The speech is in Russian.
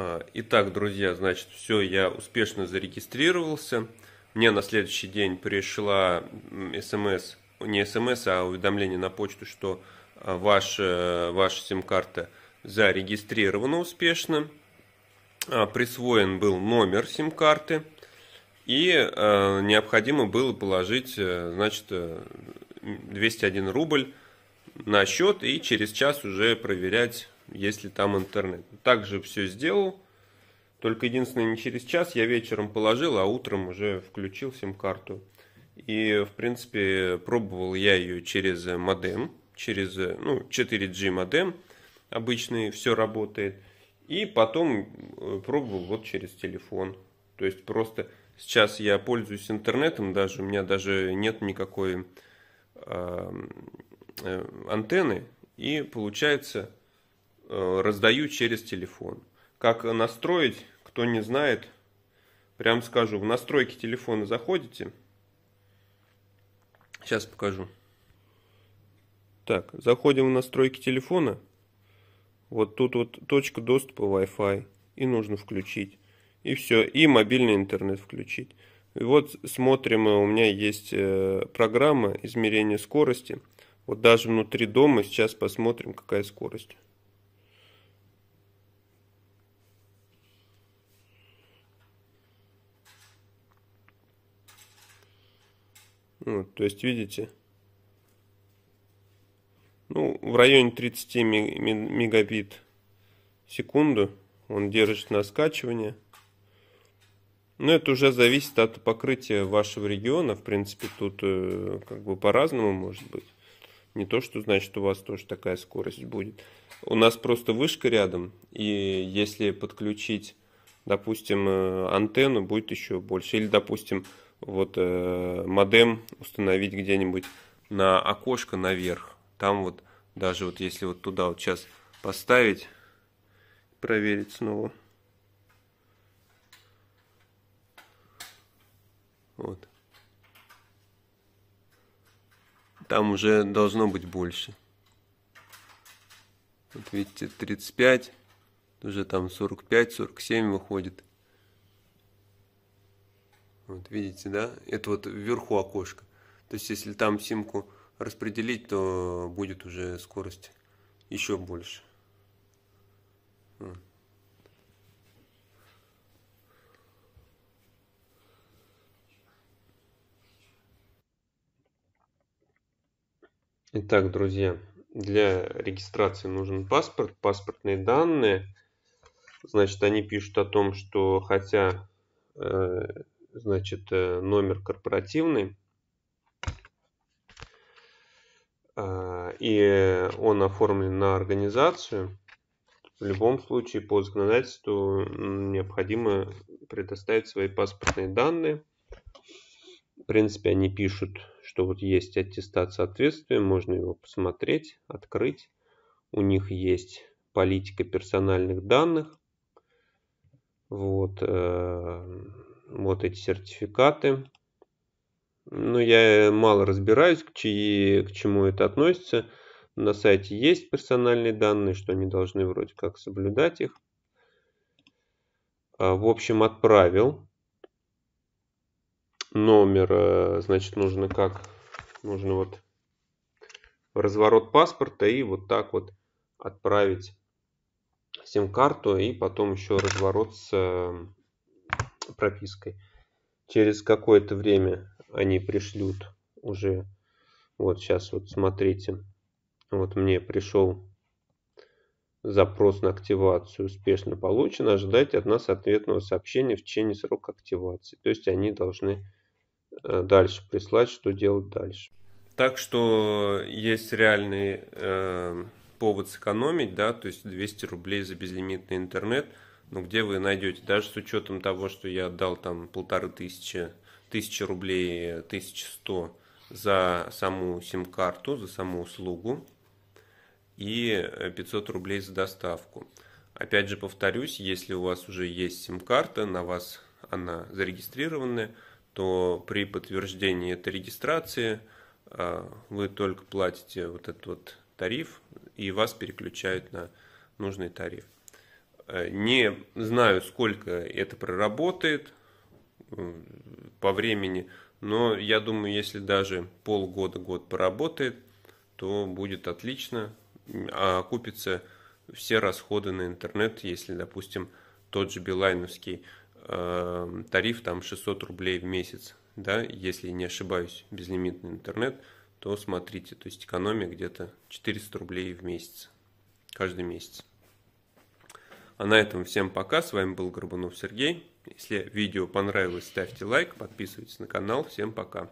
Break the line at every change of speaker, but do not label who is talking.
А, итак, друзья, значит, все, я успешно зарегистрировался. Мне на следующий день пришла смс, не смс, а уведомление на почту, что а, ваш э, ваша сим-карта зарегистрирована успешно. А, присвоен был номер сим-карты. И необходимо было положить, э, значит, 201 э, рубль на счет и через час уже проверять если там интернет. Также все сделал, только единственное, не через час я вечером положил, а утром уже включил сим-карту. И, в принципе, пробовал я ее через э, модем, через э, ну, 4G модем обычный, все работает. И потом э, пробовал вот через телефон. То есть просто сейчас я пользуюсь интернетом даже, у меня даже нет никакой э, антенны. И получается Э, раздаю через телефон. Как настроить, кто не знает, прям скажу. В настройки телефона заходите. Сейчас покажу. Так, заходим в настройки телефона. Вот тут вот точка доступа Wi-Fi. И нужно включить. И все. И мобильный интернет включить. И вот смотрим, э, у меня есть э, программа измерения скорости. Вот даже внутри дома сейчас посмотрим, какая скорость. Вот, ну, то есть, видите, ну, в районе 30 мегабит в секунду он держит на скачивание. Но это уже зависит от покрытия вашего региона. В принципе, тут э, как бы по-разному может быть. Не то, что значит у вас тоже такая скорость будет. У нас просто вышка рядом, и если подключить, допустим, э, антенну, будет еще больше. Или, допустим, вот э, модем установить где-нибудь на окошко наверх. Там вот даже вот если вот туда вот сейчас поставить, проверить снова. Вот. Там уже должно быть больше. Вот видите, 35, уже там 45, 47 выходит. Вот видите, да? Это вот вверху окошко. То есть, если там симку распределить, то будет уже скорость еще больше. Итак, друзья, для регистрации нужен паспорт, паспортные данные. Значит, они пишут о том, что хотя э, значит, э, номер корпоративный. А, и он оформлен на организацию. В любом случае по законодательству необходимо предоставить свои паспортные данные. В принципе, они пишут, что вот есть аттестат соответствия, можно его посмотреть, открыть. У них есть политика персональных данных. Вот. Э, вот эти сертификаты. Но ну, я э, мало разбираюсь, к, чьи, к чему это относится. На сайте есть персональные данные, что они должны вроде как соблюдать их. А, в общем, отправил. Номер, э, значит, нужно как? Нужно вот разворот паспорта и вот так вот отправить сим-карту и потом еще разворот с э, пропиской. Через какое-то время они пришлют уже. Вот сейчас вот смотрите. Вот мне пришел запрос на активацию успешно получен. Ожидайте от нас ответного сообщения в течение срока активации. То есть они должны э, дальше прислать, что делать дальше. Так что есть реальный э, повод сэкономить, да, то есть 200 рублей за безлимитный интернет – ну, где вы найдете? Даже с учетом того, что я отдал там полторы тысячи, тысячи рублей, тысяча сто за саму сим-карту, за саму услугу и 500 э, рублей за доставку. Опять же повторюсь, если у вас уже есть сим-карта, на вас она зарегистрирована, то при подтверждении этой регистрации э, вы только платите вот этот вот тариф, и вас переключают на нужный тариф. Э, не знаю, сколько это проработает э, по времени, но я думаю, если даже полгода-год поработает, то будет отлично, а окупятся все расходы на интернет, если, допустим, тот же билайновский э, тариф там 600 рублей в месяц, да, если не ошибаюсь, безлимитный интернет, то смотрите, то есть экономия где-то 400 рублей в месяц, каждый месяц. А на этом всем пока. С вами был Горбунов Сергей. Если видео понравилось, ставьте лайк, подписывайтесь на канал. Всем пока.